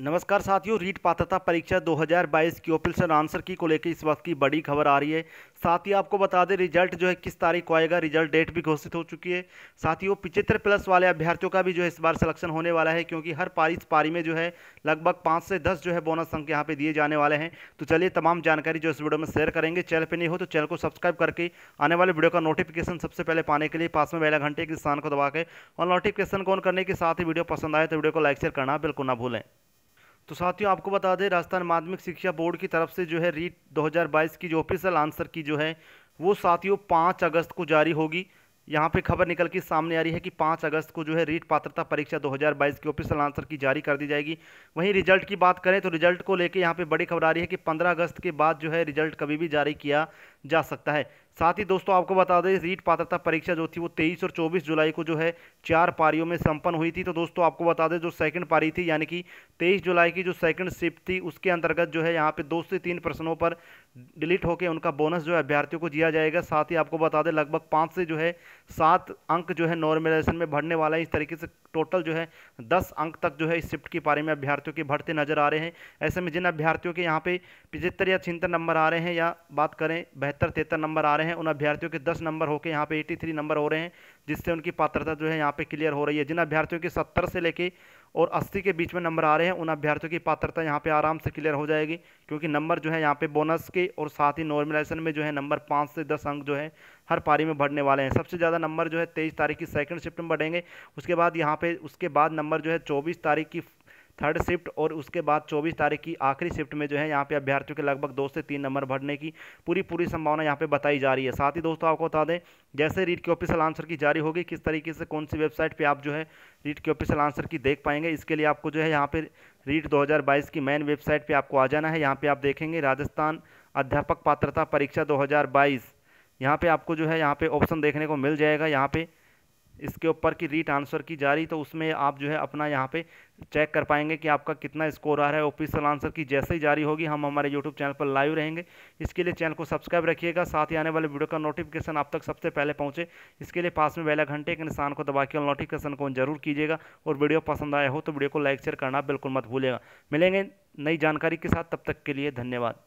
नमस्कार साथियों रीट पात्रता परीक्षा 2022 की ओपिल आंसर की को लेकर इस वक्त की बड़ी खबर आ रही है साथ ही आपको बता दें रिजल्ट जो है किस तारीख को आएगा रिजल्ट डेट भी घोषित हो चुकी है साथ ही वो पिचहत्तर प्लस वाले अभ्यर्थियों का भी जो है इस बार सिलेक्शन होने वाला है क्योंकि हर पारी पारी में जो है लगभग पाँच से दस जो है बोनस अंक यहाँ पर दिए जाने वाले हैं तो चलिए तमाम जानकारी जो इस वीडियो में शेयर करेंगे चैनल पर नहीं हो तो चैनल को सब्सक्राइब करके आने वाले वीडियो का नोटिफिकेशन सबसे पहले पाने के लिए पास में बेला घंटे के स्थान को दबा के और नोटिफिकेशन को ऑन करने के साथ ही वीडियो पसंद आए तो वीडियो को लाइक शेयर करना बिल्कुल ना भूलें तो साथियों आपको बता दें राजस्थान माध्यमिक शिक्षा बोर्ड की तरफ से जो है रीट 2022 की जो ऑफिशियल आंसर की जो है वो साथियों पाँच अगस्त को जारी होगी यहाँ पे खबर निकल के सामने आ रही है कि पाँच अगस्त को जो है रीट पात्रता परीक्षा 2022 की ऑफिशियल आंसर की जारी कर दी जाएगी वहीं रिजल्ट की बात करें तो रिजल्ट को लेकर यहाँ पे बड़ी खबर आ रही है कि 15 अगस्त के बाद जो है रिजल्ट कभी भी जारी किया जा सकता है साथ ही दोस्तों आपको बता दें रीट पात्रता परीक्षा जो थी वो 23 और 24 जुलाई को जो है चार पारियों में संपन्न हुई थी तो दोस्तों आपको बता दें जो सेकंड पारी थी यानी कि 23 जुलाई की जो सेकंड शिफ्ट थी उसके अंतर्गत जो है यहाँ पे दो से तीन प्रश्नों पर डिलीट होकर उनका बोनस जो है अभ्यर्थियों को दिया जाएगा साथ ही आपको बता दें लगभग पाँच से जो है सात अंक जो है नॉर्मलाइजेशन में भरने वाला है इस तरीके से टोटल जो है दस अंक तक जो है इस शिफ्ट की पारी में अभ्यर्थियों के भरते नजर आ रहे हैं ऐसे में जिन अभ्यर्थियों के यहाँ पे पिछहत्तर या छिहत्तर नंबर आ रहे हैं या बात करें बहत्तर तिहत्तर नंबर आ रहे हैं रहे हैं उन अभ्यर्थियों के दस नंबर होकर यहाँ पे एटी थ्री नंबर हो रहे हैं जिससे उनकी पात्रता जो है यहाँ पे क्लियर हो रही है जिन अभ्यर्थियों के सत्तर से लेके और 80 के बीच में नंबर आ रहे हैं उन अभ्यर्थियों की पात्रता यहाँ पे आराम से क्लियर हो जाएगी क्योंकि नंबर जो है यहाँ पे बोनस के और साथ ही नॉर्मलाइजेशन में जो है नंबर पाँच से दस अंक जो है हर पारी में बढ़ने वाले हैं सबसे ज़्यादा नंबर जो है तेईस तारीख की सेकेंड शिफ्ट में बढ़ेंगे उसके बाद यहाँ पर उसके बाद नंबर जो है चौबीस तारीख की थर्ड शिफ्ट और उसके बाद 24 तारीख की आखिरी शिफ्ट में जो है यहाँ पे अभ्यर्थियों के लगभग दो से तीन नंबर भरने की पूरी पूरी संभावना यहाँ पे बताई जा रही है साथ ही दोस्तों आपको बता दें जैसे रीट की ऑफिशियल आंसर की जारी होगी किस तरीके से कौन सी वेबसाइट पर आप जो है रीट के ऑफिशियल आंसर की देख पाएंगे इसके लिए आपको जो है यहाँ पर रीट दो की मेन वेबसाइट पर आपको आ जाना है यहाँ पर आप देखेंगे राजस्थान अध्यापक पात्रता परीक्षा 2022 यहाँ आपको जो है यहाँ पर ऑप्शन देखने को मिल जाएगा यहाँ पर इसके ऊपर की रीट आंसर की जा रही तो उसमें आप जो है अपना यहाँ पे चेक कर पाएंगे कि आपका कितना स्कोर आ रहा है ऑफिशियल आंसर की जैसे ही जारी होगी हम हमारे यूट्यूब चैनल पर लाइव रहेंगे इसके लिए चैनल को सब्सक्राइब रखिएगा साथ ही आने वाले वीडियो का नोटिफिकेशन आप तक सबसे पहले पहुँचे इसके लिए पास में बेला घंटे के निशान को दबा के नोटिफिकेशन को जरूर कीजिएगा और वीडियो पसंद आया हो तो वीडियो को लाइक शेयर करना बिल्कुल मत भूलेगा मिलेंगे नई जानकारी के साथ तब तक के लिए धन्यवाद